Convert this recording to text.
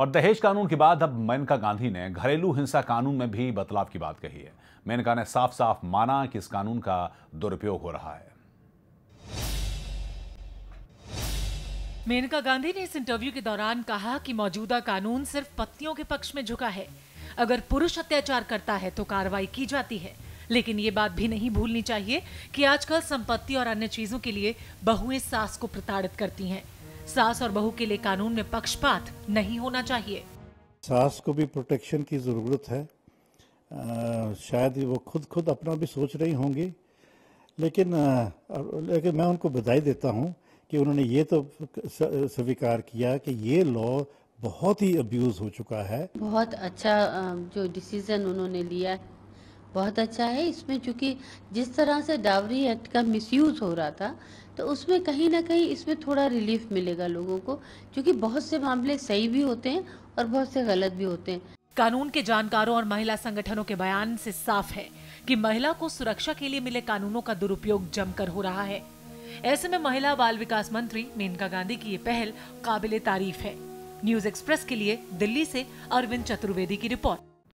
और दहेज कानून के बाद अब मेनका गांधी ने घरेलू हिंसा कानून में भी बदलाव की बात कही है मेनका ने साफ साफ माना कि इस कानून का दुरुपयोग हो रहा है मेनका गांधी ने इस इंटरव्यू के दौरान कहा कि मौजूदा कानून सिर्फ पत्नियों के पक्ष में झुका है अगर पुरुष अत्याचार करता है तो कार्रवाई की जाती है लेकिन ये बात भी नहीं भूलनी चाहिए कि आजकल संपत्ति और अन्य चीजों के लिए बहुएं सास को प्रताड़ित करती हैं सास और बहू के लिए कानून में पक्षपात नहीं होना चाहिए सास को भी प्रोटेक्शन की ज़रूरत है आ, शायद वो खुद खुद अपना भी सोच रही होंगी लेकिन आ, लेकिन मैं उनको बधाई देता हूँ कि उन्होंने ये तो स्वीकार किया कि ये लॉ बहुत ही अब्यूज़ हो चुका है बहुत अच्छा जो डिसीज़न उन्होंने लिया बहुत अच्छा है इसमें चूँकि जिस तरह से डावरी एक्ट का मिसयूज़ हो रहा था तो उसमें कहीं ना कहीं इसमें थोड़ा रिलीफ मिलेगा लोगों को क्योंकि बहुत से मामले सही भी होते हैं और बहुत से गलत भी होते हैं कानून के जानकारों और महिला संगठनों के बयान से साफ है कि महिला को सुरक्षा के लिए मिले कानूनों का दुरुपयोग जमकर हो रहा है ऐसे में महिला बाल विकास मंत्री मेनका गांधी की ये पहल काबिल तारीफ है न्यूज एक्सप्रेस के लिए दिल्ली से अरविंद चतुर्वेदी की रिपोर्ट